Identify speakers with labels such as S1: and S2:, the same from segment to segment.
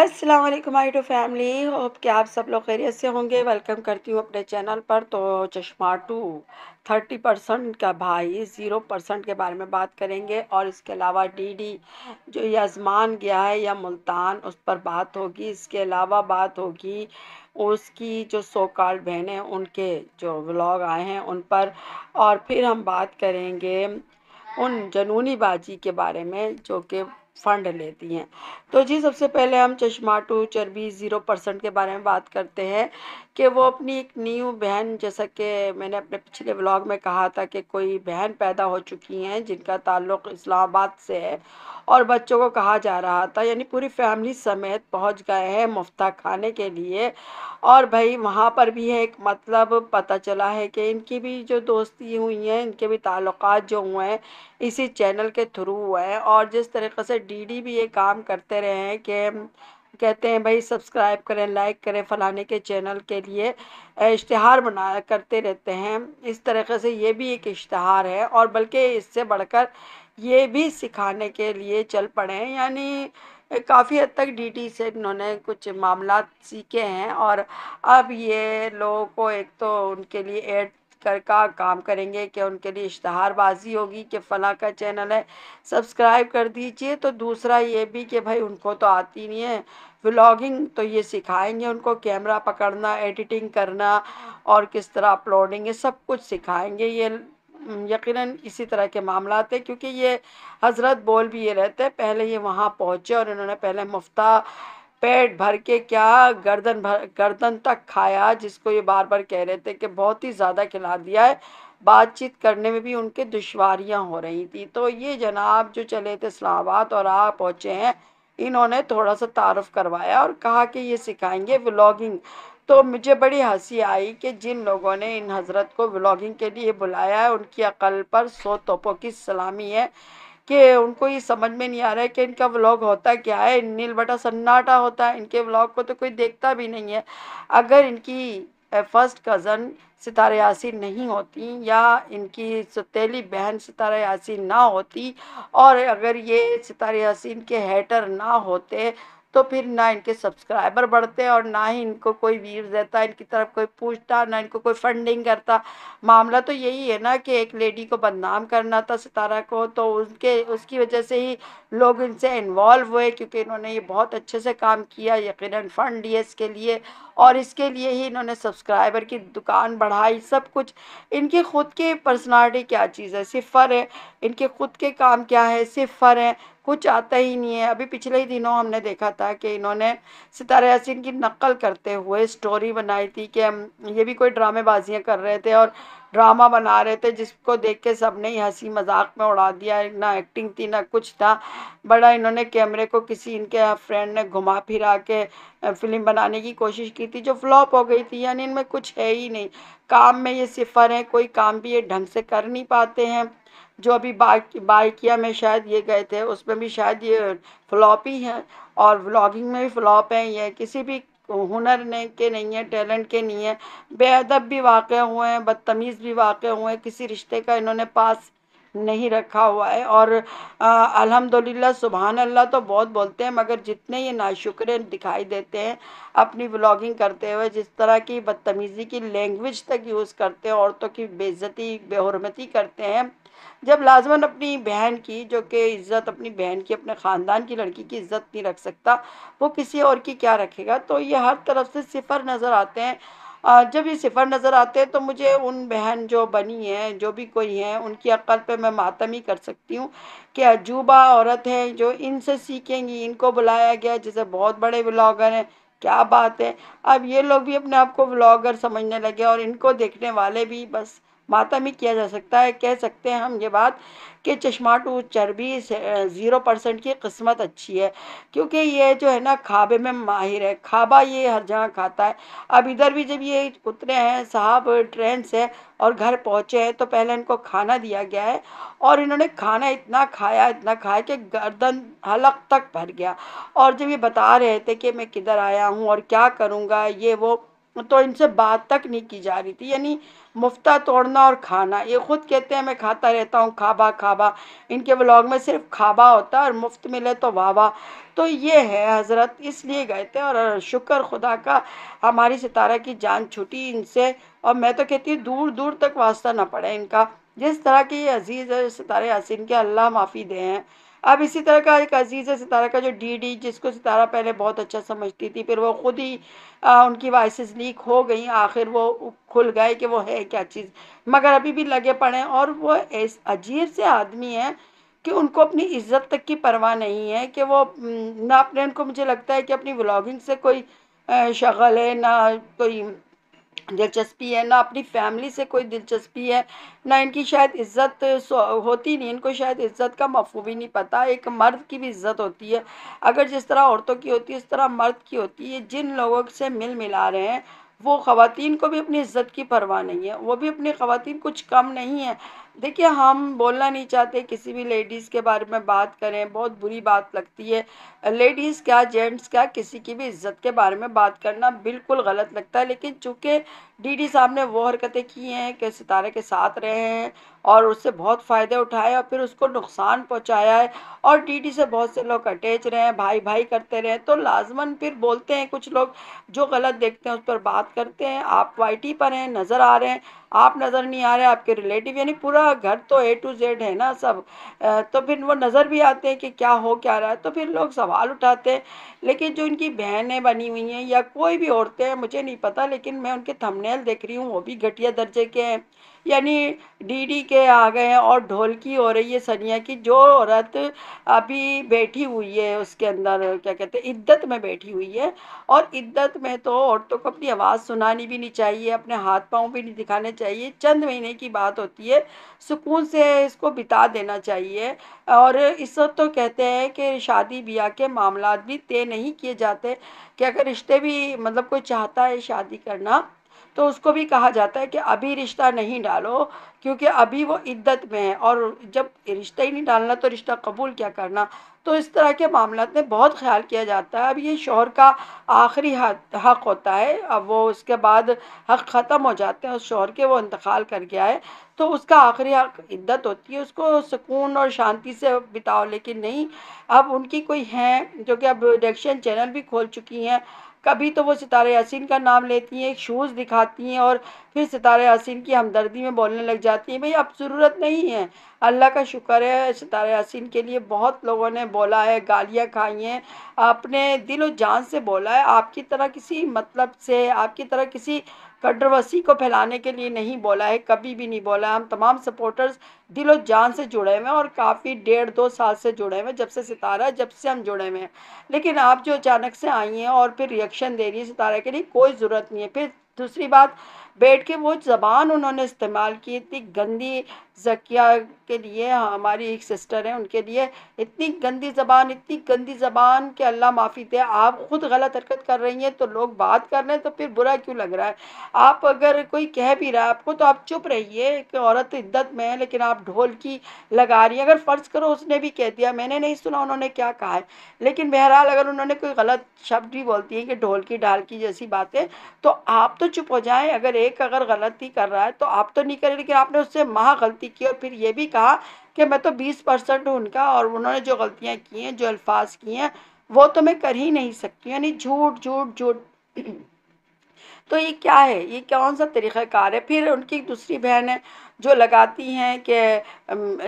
S1: अस्सलाम वालेकुम आई to family hope कि आप सब लोग खैरियत से होंगे वेलकम करती हूँ अपने चैनल पर तो चश्मा टू थर्टी परसेंट का भाई ज़ीरो परसेंट के बारे में बात करेंगे और इसके अलावा डीडी जो आजमान गया है या मुल्तान उस पर बात होगी इसके अलावा बात होगी उसकी जो सो कॉल बहनें उनके जो व्लॉग आए हैं उन पर और फिर हम बात करेंगे उन जनूनी बाजी के बारे में जो कि फंड लेती हैं तो जी सबसे पहले हम चश्मा टू चर्बी ज़ीरो परसेंट के बारे में बात करते हैं कि वो अपनी एक न्यू बहन जैसा कि मैंने अपने पिछले व्लॉग में कहा था कि कोई बहन पैदा हो चुकी हैं जिनका ताल्लुक़ इस्लामाबाद से है और बच्चों को कहा जा रहा था यानी पूरी फैमिली समेत पहुंच गए हैं मुफ्ता खाने के लिए और भाई वहाँ पर भी है एक मतलब पता चला है कि इनकी भी जो दोस्ती हुई हैं इनके भी ताल्लुक जो हुए हैं इसी चैनल के थ्रू हुए हैं और जिस तरीके से डीडी भी ये काम करते रहे हैं कि कहते हैं भाई सब्सक्राइब करें लाइक करें फलाने के चैनल के लिए इश्तहार बना करते रहते हैं इस तरीके से ये भी एक इश्तहार है और बल्कि इससे बढ़कर ये भी सिखाने के लिए चल पड़े हैं यानी काफ़ी हद तक डीटी से इन्होंने कुछ मामला सीखे हैं और अब ये लोगों को एक तो उनके लिए एड कर का काम करेंगे क्या उनके लिए इश्तहारबाजी होगी कि फ़लाँ का चैनल है सब्सक्राइब कर दीजिए तो दूसरा ये भी कि भाई उनको तो आती नहीं है व्लॉगिंग तो ये सिखाएंगे उनको कैमरा पकड़ना एडिटिंग करना और किस तरह अपलोडिंग ये सब कुछ सिखाएंगे ये यकीनन इसी तरह के मामला थे क्योंकि ये हज़रत बोल भी ये रहते पहले ये वहाँ पहुँचे और इन्होंने पहले मुफ्ता पेट भर के क्या गर्दन भर गर्दन तक खाया जिसको ये बार बार कह रहे थे कि बहुत ही ज़्यादा खिला दिया है बातचीत करने में भी उनके दुशारियाँ हो रही थी तो ये जनाब जो चले थे इस्लामाबाद और आ पहुँचे हैं इन्होंने थोड़ा सा तारफ़ करवाया और कहा कि ये सिखाएंगे व्लॉगिंग तो मुझे बड़ी हंसी आई कि जिन लोगों ने इन हज़रत को व्लॉगिंग के लिए बुलाया है उनकी अकल पर सो तोपों की सलामी है कि उनको ये समझ में नहीं आ रहा है कि इनका व्लॉग होता क्या है नील बटा सन्नाटा होता है इनके व्लॉग को तो कोई देखता भी नहीं है अगर इनकी फर्स्ट कज़न सितारे यासी नहीं होती या इनकी सतीली बहन सितारे यासी ना होती और अगर ये सितारे यासी के हेटर ना होते तो फिर ना इनके सब्सक्राइबर बढ़ते और ना ही इनको कोई व्यूज देता इनकी तरफ कोई पूछता ना इनको कोई फंडिंग करता मामला तो यही है ना कि एक लेडी को बदनाम करना था सितारा को तो उनके उसकी वजह से ही लोग इनसे इन्वॉल्व हुए क्योंकि इन्होंने ये बहुत अच्छे से काम किया यकीन फ़ंड लिए इसके लिए और इसके लिए ही इन्होंने सब्सक्राइबर की दुकान बढ़ाई सब कुछ इनकी ख़ुद की पर्सनालिटी क्या चीज़ है सिफर है इनके ख़ुद के काम क्या है सिफर है कुछ आता ही नहीं है अभी पिछले ही दिनों हमने देखा था कि इन्होंने सितारे यासिन की नकल करते हुए स्टोरी बनाई थी कि हम ये भी कोई ड्रामेबाजियाँ कर रहे थे और ड्रामा बना रहे थे जिसको देख के सब ने ही हंसी मजाक में उड़ा दिया ना एक्टिंग थी ना कुछ था बड़ा इन्होंने कैमरे को किसी इनके फ्रेंड ने घुमा फिरा के फिल्म बनाने की कोशिश की थी जो फ्लॉप हो गई थी यानी इनमें कुछ है ही नहीं काम में ये सिफर है कोई काम भी ये ढंग से कर नहीं पाते हैं जो अभी बाइक बाइकिया में शायद ये गए थे उसमें भी शायद ये फ्लॉप ही है और व्लॉगिंग में भी फ्लॉप हैं ये किसी भी हुनर ने के नहीं है टैलेंट के नहीं है बेअदब भी वाक़ हुए हैं बदतमीज़ भी वाक़ हुए हैं किसी रिश्ते का इन्होंने पास नहीं रखा हुआ है और अल्हम्दुलिल्लाह सुबहान अल्लाह तो बहुत बोलते हैं मगर जितने ये नाशुक्र दिखाई देते हैं अपनी ब्लॉगिंग करते हुए जिस तरह की बदतमीज़ी की लैंग्वेज तक यूज़ करते हैं औरतों की बेइज्जती बेहरमती करते हैं जब लाजमन अपनी बहन की जो कि इज़्ज़त अपनी बहन की अपने ख़ानदान की लड़की की इज़्ज़त नहीं रख सकता वो किसी और की क्या रखेगा तो ये हर तरफ से सिफर नज़र आते हैं जब ये सिफर नज़र आते हैं तो मुझे उन बहन जो बनी हैं जो भी कोई हैं उनकी अक्ल पे मैं मातम ही कर सकती हूँ कि अजूबा औरत हैं जो इनसे सीखेंगी इनको बुलाया गया जैसे बहुत बड़े ब्लॉगर हैं क्या बात है अब ये लोग भी अपने आप को ब्लॉगर समझने लगे और इनको देखने वाले भी बस माता ही किया जा सकता है कह सकते हैं हम ये बात कि चश्माटू चर्बी ज़ीरो परसेंट की किस्मत अच्छी है क्योंकि ये जो है ना खाबे में माहिर है खाबा ये हर जगह खाता है अब इधर भी जब ये उतरे हैं साहब ट्रेन से और घर पहुँचे हैं तो पहले इनको खाना दिया गया है और इन्होंने खाना इतना खाया इतना खाया कि गर्दन हलक तक भर गया और जब ये बता रहे थे कि मैं किधर आया हूँ और क्या करूँगा ये वो तो इनसे बात तक नहीं की जा रही थी यानी मुफ्ता तोड़ना और खाना ये खुद कहते हैं मैं खाता रहता हूँ खाबा खाबा इनके ब्लॉग में सिर्फ खाबा होता है और मुफ्त मिले तो वाह वाह तो ये है हज़रत इसलिए गए थे और शुक्र खुदा का हमारी सितारा की जान छुटी इनसे और मैं तो कहती हूँ दूर दूर तक वास्ता ना पड़े इनका जिस तरह के ये अजीज़ है सितारे यासिन के अल्लाह माफ़ी दे हैं अब इसी तरह का एक अजीज़ सितारा का जो डी डी जिसको सितारा पहले बहुत अच्छा समझती थी फिर वो ख़ुद ही आ, उनकी वॉइस लीक हो गई आखिर वो खुल गए कि वो है क्या चीज़ मगर अभी भी लगे पड़े और वो ऐस अजीब से आदमी हैं कि उनको अपनी इज्जत तक की परवाह नहीं है कि वो ना अपने उनको मुझे लगता है कि अपनी व्लॉगिंग से कोई शगल है ना कोई दिलचस्पी है ना अपनी फैमिली से कोई दिलचस्पी है ना इनकी शायद इज्जत होती नहीं इनको शायद इज्जत का मफू ही नहीं पता एक मर्द की भी इज्जत होती है अगर जिस तरह औरतों की होती है उस तरह मर्द की होती है जिन लोगों से मिल मिला रहे हैं वो ख़वान को भी अपनी इज्जत की परवाह नहीं है वो भी अपनी ख़वान कुछ कम नहीं है देखिए हम बोलना नहीं चाहते किसी भी लेडीज़ के बारे में बात करें बहुत बुरी बात लगती है लेडीज़ क्या जेंट्स क्या किसी की भी इज्जत के बारे में बात करना बिल्कुल गलत लगता है लेकिन चूंकि डीडी साहब ने वो हरकतें की हैं कि सितारे के साथ रहे हैं और उससे बहुत फ़ायदे उठाए और फिर उसको नुकसान पहुंचाया है और डीडी से बहुत से लोग अटैच रहे हैं भाई भाई करते रहे तो लाजमन फिर बोलते हैं कुछ लोग जो गलत देखते हैं उस पर बात करते हैं आप वाई पर हैं नज़र आ रहे हैं आप नज़र नहीं आ रहे आपके रिलेटिव यानी पूरा घर तो ए टू जेड है ना सब तो फिर वो नज़र भी आते हैं कि क्या हो क्या रहा है तो फिर लोग सवाल उठाते हैं लेकिन जो इनकी बहनें बनी हुई हैं या कोई भी औरतें हैं मुझे नहीं पता लेकिन मैं उनके थमने चैनल देख रही हूँ वो भी घटिया दर्जे के हैं यानी डीडी के आ गए हैं और ढोलकी हो रही है सनिया की जो औरत अभी बैठी हुई है उसके अंदर क्या कहते हैं इद्दत में बैठी हुई है और इद्दत में तो औरतों को अपनी आवाज़ सुनानी भी नहीं चाहिए अपने हाथ पाँव भी नहीं दिखाने चाहिए चंद महीने की बात होती है सुकून से इसको बिता देना चाहिए और इस वक्त तो कहते हैं कि शादी ब्याह के मामला भी तय नहीं किए जाते कि अगर रिश्ते भी मतलब कोई चाहता है शादी करना तो उसको भी कहा जाता है कि अभी रिश्ता नहीं डालो क्योंकि अभी वो इद्दत में है और जब रिश्ता ही नहीं डालना तो रिश्ता कबूल क्या करना तो इस तरह के मामला में बहुत ख्याल किया जाता है अब ये शोहर का आखिरी हक़ होता है अब वो उसके बाद हक़ ख़त्म हो जाते हैं उस शोहर के वो इंतकाल कर गया है तो उसका आखिरी इद्दत होती है उसको सुकून और शांति से बिताओ लेकिन नहीं अब उनकी कोई हैं जो कि अब डायरेक्शन चैनल भी खोल चुकी हैं कभी तो वो सितारे यासिन का नाम लेती हैं एक शूज़ दिखाती हैं और फिर सितारे यासिन की हमदर्दी में बोलने लग जाती हैं भाई अब ज़रूरत नहीं है अल्लाह का शुक्र है सितारे यासिन के लिए बहुत लोगों ने बोला है गालियाँ खाई हैं अपने दिल और जान से बोला है आपकी तरह किसी मतलब से आपकी तरह किसी कंट्रोवर्सी को फैलाने के लिए नहीं बोला है कभी भी नहीं बोला है हम तमाम सपोर्टर्स दिलो जान से जुड़े हुए हैं और काफ़ी डेढ़ दो साल से जुड़े हुए हैं जब से सितारा जब से हम जुड़े हुए हैं लेकिन आप जो अचानक से आई हैं और फिर रिएक्शन दे रही हैं सितारा के लिए कोई ज़रूरत नहीं है फिर दूसरी बात बैठ के वो ज़बान उन्होंने इस्तेमाल की इतनी गंदी जकिया के लिए हमारी एक सिस्टर है उनके लिए इतनी गंदी ज़बान इतनी गंदी ज़बान कि अल्लाह माफ़ी दे आप ख़ुद गलत हरकत कर रही हैं तो लोग बात कर रहे हैं तो फिर बुरा क्यों लग रहा है आप अगर कोई कह भी रहा है आपको तो आप चुप रहिए कि औरत तो इद्दत में है लेकिन आप ढोल की लगा रही हैं अगर फ़र्ज़ करो उसने भी कह दिया मैंने नहीं सुना उन्होंने क्या कहा है लेकिन बहरहाल अगर उन्होंने कोई गलत शब्द भी बोलती है कि ढोल की ढाल की जैसी बातें तो आप तो चुप हो जाएँ अगर एक अगर गलती कर रहा है तो आप तो नहीं करें लेकिन आपने उससे महा गलती की और फिर ये भी कहा कि मैं तो बीस परसेंट हूँ उनका और उन्होंने जो गलतियाँ की हैं जो अल्फाज किए हैं वो तो मैं कर ही नहीं सकती यानी झूठ झूठ झूठ तो ये क्या है ये कौन सा तरीक़ाकार है फिर उनकी दूसरी बहन है जो लगाती हैं कि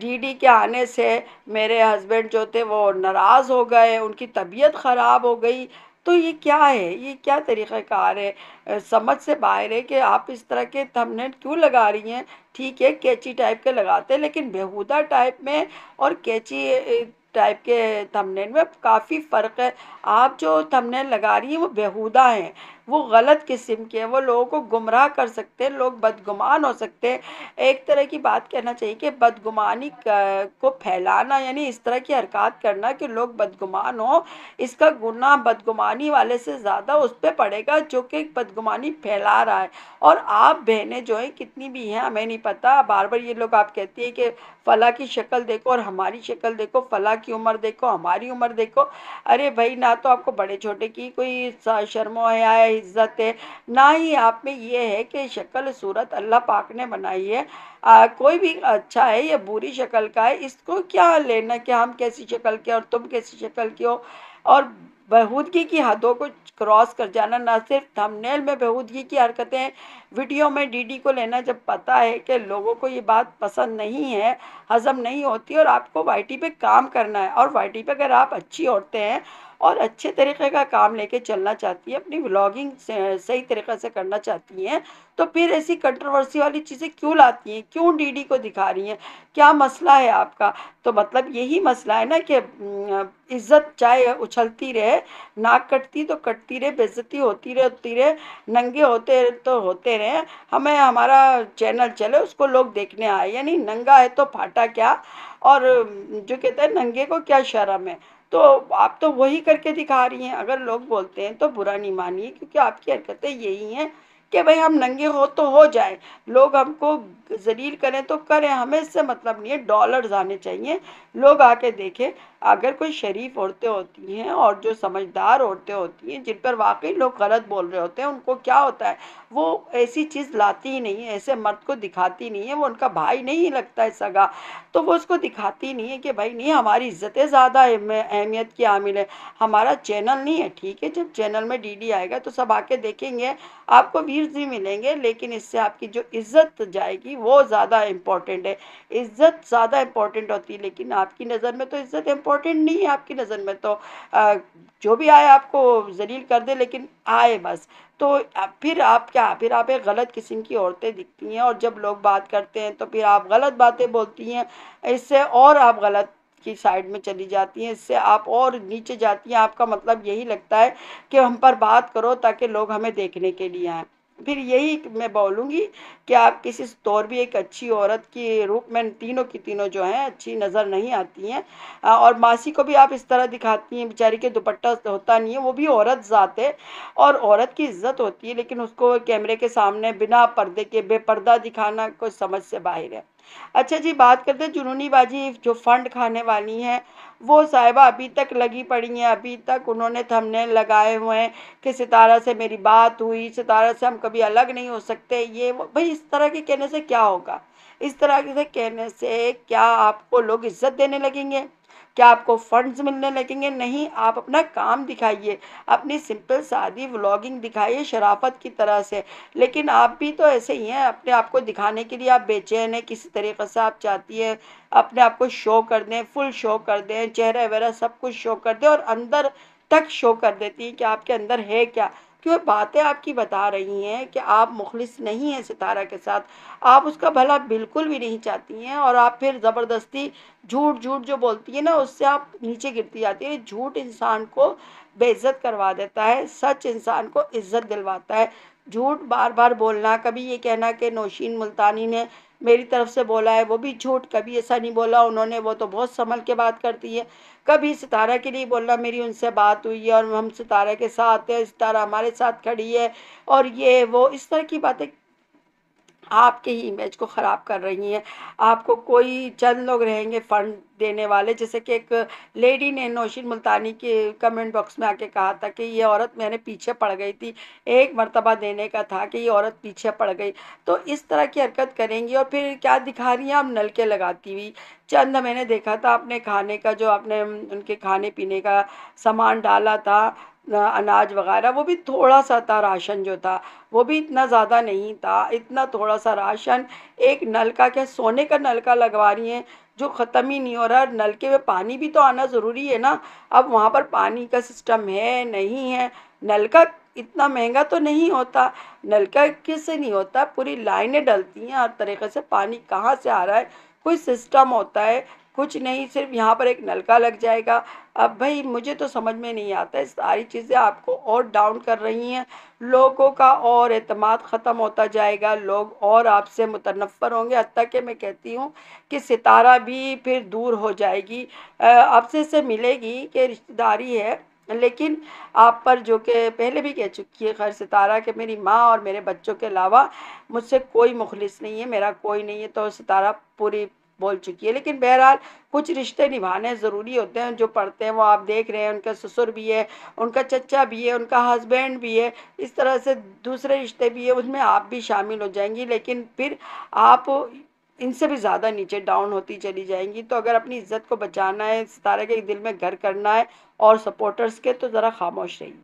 S1: डीडी के आने से मेरे हस्बैंड जो थे वो नाराज़ हो गए उनकी तबीयत ख़राब हो गई तो ये क्या है ये क्या तरीक़ाकार है समझ से बाहर है कि आप इस तरह के थंबनेल क्यों लगा रही हैं ठीक है कैची टाइप के लगाते हैं लेकिन बेहूदा टाइप में और कैची टाइप के थंबनेल में काफ़ी फ़र्क है आप जो थंबनेल लगा रही हैं वो बेहूदा हैं वो गलत किस्म के हैं वो लोगों को गुमराह कर सकते हैं लोग बदगुमान हो सकते हैं एक तरह की बात कहना चाहिए कि बदगुमानी को फैलाना यानी इस तरह की हरकत करना कि लोग बदगुमान हो इसका गुना बदगुमानी वाले से ज़्यादा उस पर पड़ेगा जो कि बदगुमानी फैला रहा है और आप बहनें जो हैं कितनी भी हैं हमें नहीं पता बार बार ये लोग आप कहती है कि फ़ला की शक्ल देखो और हमारी शक्ल देखो फ़ला की उम्र देखो हमारी उम्र देखो अरे भाई ना तो आपको बड़े छोटे की कोई शर्मो है इज़्ज़त है ना ही आप में ये है कि शक्ल सूरत अल्लाह पाक ने बनाई है आ, कोई भी अच्छा है या बुरी शक्ल का है इसको क्या लेना कि हम कैसी शक्ल के और तुम कैसी शक्ल के हो और बहूदगी की हदों को क्रॉस कर जाना ना सिर्फ थंबनेल में बहूदगी की हरकतें वीडियो में डीडी को लेना जब पता है कि लोगों को ये बात पसंद नहीं है हजम नहीं होती और आपको वाईटी पे काम करना है और वाईटी पे अगर आप अच्छी औरतें हैं और अच्छे तरीके का काम लेके चलना चाहती है अपनी व्लॉगिंग सही तरीके से करना चाहती हैं तो फिर ऐसी कंट्रोवर्सी वाली चीज़ें क्यों लाती हैं क्यों डीडी को दिखा रही हैं क्या मसला है आपका तो मतलब यही मसला है ना कि इज्जत चाहे उछलती रहे नाक कटती तो कटती रहे बेजती होती रहे होती रहे नंगे होते तो होते रहे हमें हमारा चैनल चले उसको लोग देखने आए यानी नंगा है तो फाटा क्या और जो कहते हैं नंगे को क्या शर्म है तो आप तो वही करके दिखा रही हैं अगर लोग बोलते हैं तो बुरा नहीं मानिए क्योंकि आपकी हरकतें यही हैं कि भाई हम नंगे हो तो हो जाए लोग हमको जलील करें तो करें हमें इससे मतलब नहीं है डॉलर्स आने चाहिए लोग आके देखें अगर कोई शरीफ औरतें होती हैं और जो समझदार औरतें होती हैं जिन पर वाकई लोग गलत बोल रहे होते हैं उनको क्या होता है वो ऐसी चीज़ लाती ही नहीं है ऐसे मर्द को दिखाती नहीं है वो उनका भाई नहीं लगता है सगा तो वो उसको दिखाती नहीं है कि भाई नहीं हमारी इज्जतें ज़्यादा अहमियत की हामिल है हमारा चैनल नहीं है ठीक है जब चैनल में डीडी आएगा तो सब आके देखेंगे आपको व्यूज भी मिलेंगे लेकिन इससे आपकी जो इज्जत जाएगी वो ज़्यादा इम्पॉर्टेंट है इज्जत ज़्यादा इम्पॉर्टेंट होती है लेकिन आपकी नज़र में तो इज्जत इम्पोर्टेंट इम्पोर्टेंट नहीं है आपकी नज़र में तो जो भी आए आपको जलील कर दे लेकिन आए बस तो फिर आप क्या फिर आप एक गलत किस्म की औरतें दिखती हैं और जब लोग बात करते हैं तो फिर आप गलत बातें बोलती हैं इससे और आप गलत की साइड में चली जाती हैं इससे आप और नीचे जाती हैं आपका मतलब यही लगता है कि हम पर बात करो ताकि लोग हमें देखने के लिए आएँ फिर यही मैं बोलूँगी कि आप किसी तौर भी एक अच्छी औरत के रूप में तीनों की तीनों जो हैं अच्छी नज़र नहीं आती हैं और मासी को भी आप इस तरह दिखाती हैं बेचारी के दुपट्टा होता नहीं है वो भी औरत ज़ात है और औरत की इज्जत होती है लेकिन उसको कैमरे के सामने बिना पर्दे के बेपर्दा दिखाना कोई समझ से बाहर है अच्छा जी बात करते हैं जुनूनी बाजी जो फंड खाने वाली हैं वो साहिबा अभी तक लगी पड़ी हैं अभी तक उन्होंने थमने लगाए हुए हैं कि सितारा से मेरी बात हुई सितारा से हम कभी अलग नहीं हो सकते ये भाई इस तरह के कहने से क्या होगा इस तरह के कहने से क्या आपको लोग इज्जत देने लगेंगे क्या आपको फंड्स मिलने लगेंगे नहीं आप अपना काम दिखाइए अपनी सिंपल सादी व्लॉगिंग दिखाइए शराफत की तरह से लेकिन आप भी तो ऐसे ही हैं अपने आप को दिखाने के लिए आप बेचैन हैं किसी तरीके से आप चाहती हैं अपने आप को शो कर दें फुल शो कर दें चेहरा वगैरह सब कुछ शो कर दें और अंदर तक शो कर देती है कि आपके अंदर है क्या क्यों बातें आपकी बता रही हैं कि आप मुखलिस नहीं हैं सितारा के साथ आप उसका भला बिल्कुल भी नहीं चाहती हैं और आप फिर ज़बरदस्ती झूठ झूठ जो बोलती है ना उससे आप नीचे गिरती जाती है झूठ इंसान को बेइज्जत करवा देता है सच इंसान को इज्जत दिलवाता है झूठ बार बार बोलना कभी ये कहना कि नौशीन मुल्तानी ने मेरी तरफ से बोला है वो भी झूठ कभी ऐसा नहीं बोला उन्होंने वो तो बहुत संभल के बात करती है कभी सितारा के लिए बोला मेरी उनसे बात हुई है और हम सितारा के साथ हैं सितारा हमारे साथ खड़ी है और ये वो इस तरह की बातें आपके ही इमेज को ख़राब कर रही हैं आपको कोई चंद लोग रहेंगे फ़ंड देने वाले जैसे कि एक लेडी ने नौशीन मुल्तानी के कमेंट बॉक्स में आके कहा था कि ये औरत मैंने पीछे पड़ गई थी एक मरतबा देने का था कि ये औरत पीछे पड़ गई तो इस तरह की हरकत करेंगी और फिर क्या दिखा रही हैं आप नलके लगाती हुई चंद मैंने देखा था अपने खाने का जो आपने उनके खाने पीने का सामान डाला था अनाज वगैरह वो भी थोड़ा सा था राशन जो था वो भी इतना ज़्यादा नहीं था इतना थोड़ा सा राशन एक नलका क्या सोने का नलका लगवा रही हैं जो ख़त्म ही नहीं हो रहा नलके में पानी भी तो आना ज़रूरी है ना अब वहाँ पर पानी का सिस्टम है नहीं है नलका इतना महंगा तो नहीं होता नलका किससे नहीं होता पूरी लाइनें डलती हैं हर तरीके से पानी कहाँ से आ रहा है कोई सिस्टम होता है कुछ नहीं सिर्फ यहाँ पर एक नलका लग जाएगा अब भाई मुझे तो समझ में नहीं आता है सारी चीज़ें आपको और डाउन कर रही हैं लोगों का और अतमाद ख़त्म होता जाएगा लोग और आपसे मुतनफ़र होंगे हती कि मैं कहती हूँ कि सितारा भी फिर दूर हो जाएगी आपसे से मिलेगी कि रिश्तेदारी है लेकिन आप पर जो कि पहले भी कह चुकी है खैर सितारा कि मेरी माँ और मेरे बच्चों के अलावा मुझसे कोई मुखलिस नहीं है मेरा कोई नहीं है तो सितारा पूरी बोल चुकी है लेकिन बहरहाल कुछ रिश्ते निभाने ज़रूरी होते हैं जो पढ़ते हैं वो आप देख रहे हैं उनका ससुर भी है उनका चचा भी है उनका हस्बैंड भी है इस तरह से दूसरे रिश्ते भी है उसमें आप भी शामिल हो जाएंगी लेकिन फिर आप इनसे भी ज़्यादा नीचे डाउन होती चली जाएंगी तो अगर अपनी इज्जत को बचाना है सितारे के दिल में घर करना है और सपोर्टर्स के तो ज़रा खामोश रहिए